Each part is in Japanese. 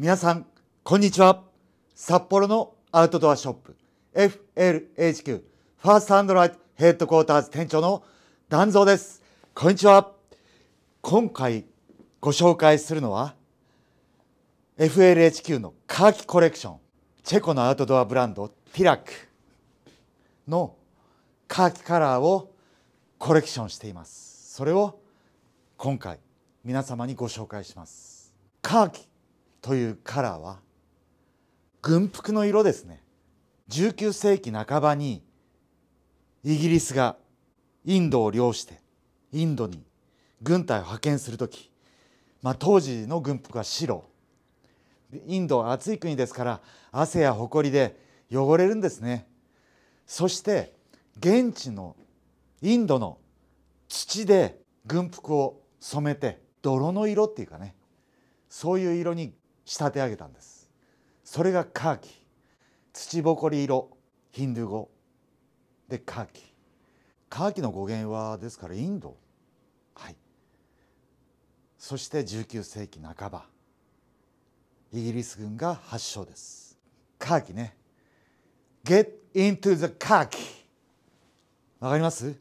皆さんこんにちは札幌のアウトドアショップ FLHQ ファーストアンドライトヘッドコーターズ店長の団蔵ですこんにちは今回ご紹介するのは FLHQ のカーキコレクションチェコのアウトドアブランドティラックのカーキカラーをコレクションしていますそれを今回皆様にご紹介しますカーキというカラーは軍服の色ですね19世紀半ばにイギリスがインドを領してインドに軍隊を派遣する時、まあ、当時の軍服は白インドは暑い国ですから汗やほこりで汚れるんですねそして現地のインドの土で軍服を染めて泥の色っていうかねそういう色に仕立て上げたんですそれがカーキ土ぼこり色ヒンドゥー語でカーキカーキの語源はですからインドはいそして19世紀半ばイギリス軍が発祥ですカーキね Get into the カーキわかります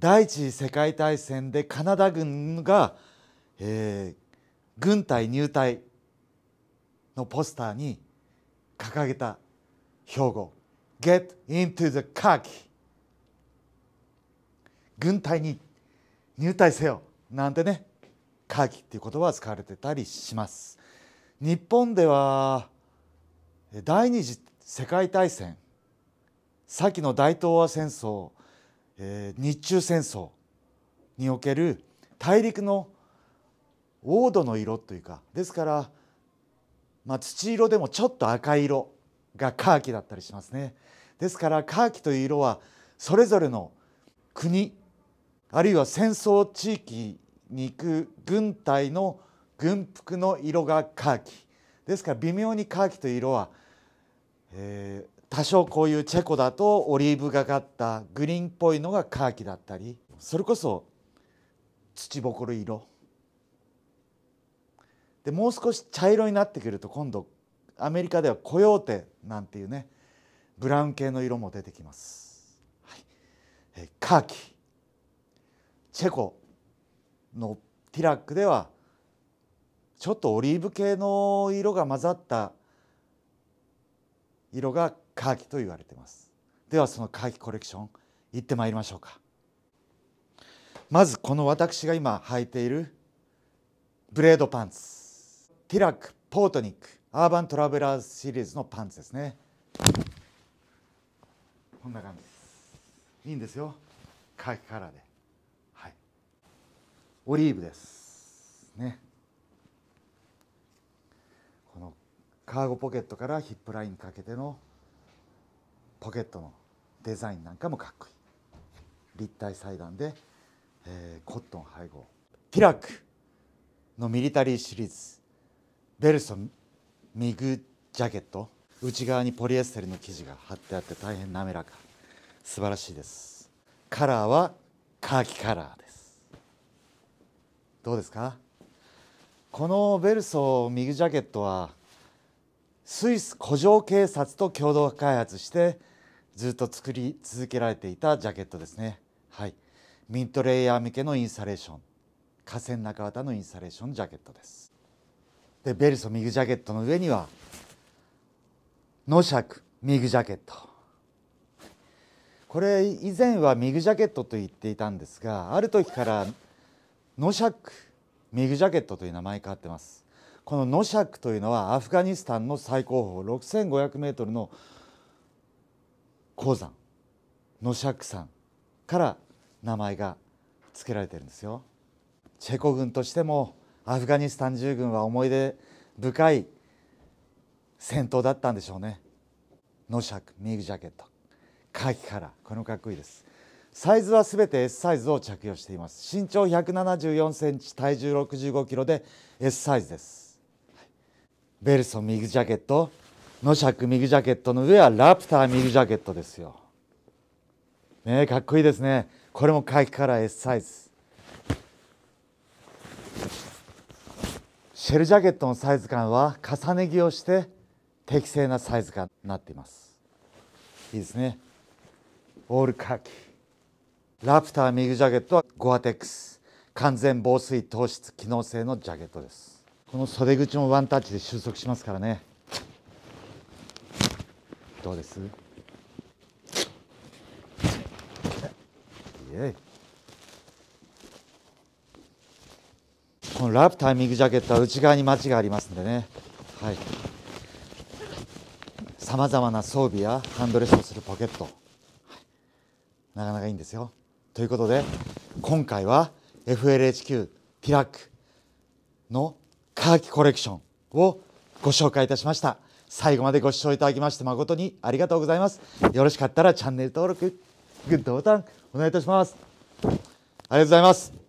第一次世界大戦でカナダ軍が、えー、軍隊入隊のポスターに掲げた標語 Get into the khaki 軍隊に入隊せよなんてねカーキっていう言葉は使われてたりします日本では第二次世界大戦先の大東亜戦争、日中戦争における大陸の黄土の色というかですからまあ、土色でもちょっと赤色がカーキだったりしますねですからカーキという色はそれぞれの国あるいは戦争地域に行く軍隊の軍服の色がカーキですから微妙にカーキという色は、えー、多少こういうチェコだとオリーブがかったグリーンっぽいのがカーキだったりそれこそ土ぼこる色でもう少し茶色になってくると今度アメリカではコヨーテなんていうねブラウン系の色も出てきます、はい、えカーキチェコのティラックではちょっとオリーブ系の色が混ざった色がカーキと言われてますではそのカーキコレクション行ってまいりましょうかまずこの私が今履いているブレードパンツティラック・ポートニックアーバントラベラーズシリーズのパンツですねこんな感じですいいんですよカキカラーではいオリーブですねこのカーゴポケットからヒップラインかけてのポケットのデザインなんかもかっこいい立体裁断で、えー、コットン配合ティラックのミリタリーシリーズベルソンミグジャケット内側にポリエステルの生地が貼ってあって大変滑らか素晴らしいですカラーはカーキカラーですどうですかこのベルソンミグジャケットはスイス古城警察と共同開発してずっと作り続けられていたジャケットですねはいミントレイヤー向けのインサレーション河川中綿のインサレーションジャケットですでベルソミグジャケットの上にはノシャクミグジャケットこれ以前はミグジャケットと言っていたんですがある時からノシャクミグジャケットという名前変わってますこのノシャクというのはアフガニスタンの最高峰6500メートルの鉱山ノシャク山から名前が付けられてるんですよチェコ軍としてもアフガニスタン従軍は思い出深い戦闘だったんでしょうねノシャクミグジャケットカキカラーこのもかっこいいですサイズはすべて S サイズを着用しています身長174センチ体重65キロで S サイズです、ベルソンミグジャケットノシャクミグジャケットの上はラプターミグジャケットですよねかっこいいですねこれもカ回帰から S サイズシェルジャケットのサイズ感は重ね着をして適正なサイズ感になっていますいいですねオールカーキラプターミグジャケットはゴアテックス完全防水透湿機能性のジャケットですこの袖口もワンタッチで収束しますからねどうですイエイこのラプタイミングジャケットは内側にマチがありますんでねさまざまな装備やハンドレスをするポケット、はい、なかなかいいんですよということで今回は FLHQ ピラックのカーキコレクションをご紹介いたしました最後までご視聴いただきまして誠にありがとうございますよろしかったらチャンネル登録グッドボタンお願いいたしますありがとうございます